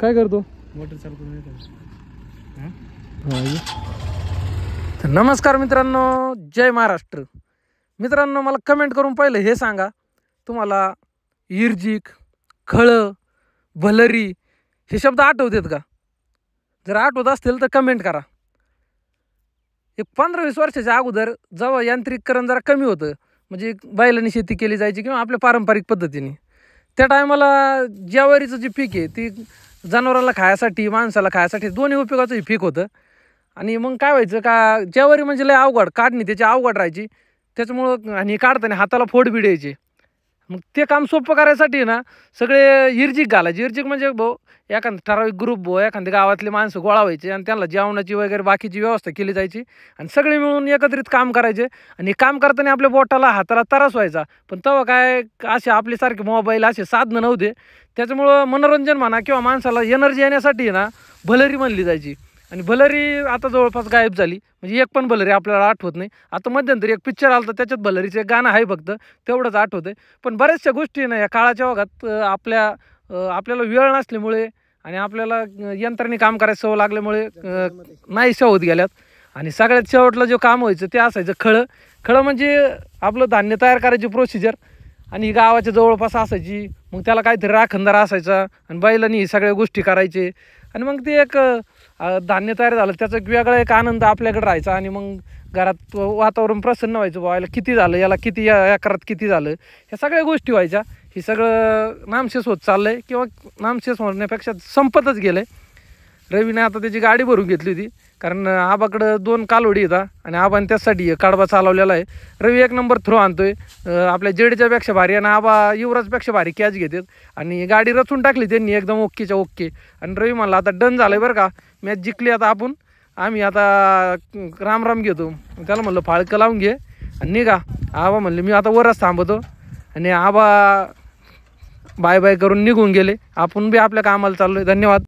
काय करतो मोटर चालू तर नमस्कार मित्रांनो जय महाराष्ट्र मित्रांनो मला कमेंट करून पाहिलं हे सांगा तुम्हाला इर्जिक खळं भलरी हे शब्द आठवतात का जर आठवत असतील तर कमेंट करा एक पंधरा वीस वर्षाच्या अगोदर जेव्हा यांत्रिकीकरण जरा कमी होतं म्हणजे बैलांनी शेती केली जायची किंवा आपल्या पारंपरिक पद्धतीने त्या टायमाला ज्यावारीचं जे पीक आहे ती जनावराला खायसाठी माणसाला खायसाठी दोन्ही उपयोगाचं हे पीक होतं आणि मग काय व्हायचं का ज्यावारी म्हणजे लय अवघड काढणी त्याची अवघड राहायची त्याच्यामुळं आणि काढताना हाताला फोड यायची मग ते काम सोपं करायसाठी ना सगळे इर्जिक घालायचे इर्जिक म्हणजे भाऊ एखादं ठराविक ग्रुप भाऊ एखाद्या गावातले माणसं गोळा व्हायचे आणि त्यांना जेवणाची वगैरे बाकीची व्यवस्था केली जायची आणि सगळे मिळून एकत्रित काम करायचे आणि काम करताना आपल्या बोटाला हाताला त्रास व्हायचा पण तेव्हा काय असे आपल्यासारखे मोबाईल असे साधनं नव्हते त्याच्यामुळं मनोरंजन म्हणा किंवा माणसाला एनर्जी येण्यासाठी ना भलरी म्हणली जायची आणि भलरी आता जवळपास गायब झाली म्हणजे एक पण भलरी आपल्याला आठवत नाही आता मध्यंतरी एक पिक्चर आला तर त्याच्यात भलरीचं एक गाणं आहे फक्त तेवढंच आठवतं आहे पण बऱ्याचशा गोष्टी ना या काळाच्या ओघात आपल्या आपल्याला वेळ नसल्यामुळे आणि आपल्याला यंत्राने काम करायचं सवय लागल्यामुळे नाही होत गेल्यात आणि सगळ्यात शेवटला जे काम व्हायचं ते असायचं खळं खळं म्हणजे आपलं धान्य तयार करायची प्रोसिजर आणि गावाच्या जवळपास असायची मग त्याला काहीतरी राखणदार असायचा आणि बैलांनी सगळ्या गोष्टी करायचे आणि मग ते एक धान्य तयार झालं त्याचा एक वेगळा एक आनंद आपल्याकडे राहायचा आणि मग घरात वातावरण प्रसन्न व्हायचं याला किती झालं याला किती या एकरात किती झालं ह्या सगळ्या गोष्टी व्हायच्या हे सगळं नामशेष होत चाललं आहे किंवा नामशेष होण्यापेक्षा संपतच गेलं आहे रवीने आता त्याची गाडी भरून घेतली होती कारण आबाकडं दोन कालोडी येतात आणि आबाने त्याचसाठी काढबा चालवलेला आहे रवी एक नंबर थ्रो आणतोय आपल्या पेक्षा भारी आणि आबा युवराजपेक्षा भारी कॅच घेतात आणि गाडी रचून टाकली त्यांनी एकदम ओक्केच्या ओक्के आणि रवी म्हणला आता डन झालं आहे बरं का मॅच जिंकली आता आपण आम्ही आता राम राम घेतो त्याला म्हणलं फाळकं लावून घे आणि निघा आबा म्हणले मी आता वरच थांबतो आणि आबा बाय बाय करून निघून गेले आपण बी आपल्या कामाला चाललो आहे धन्यवाद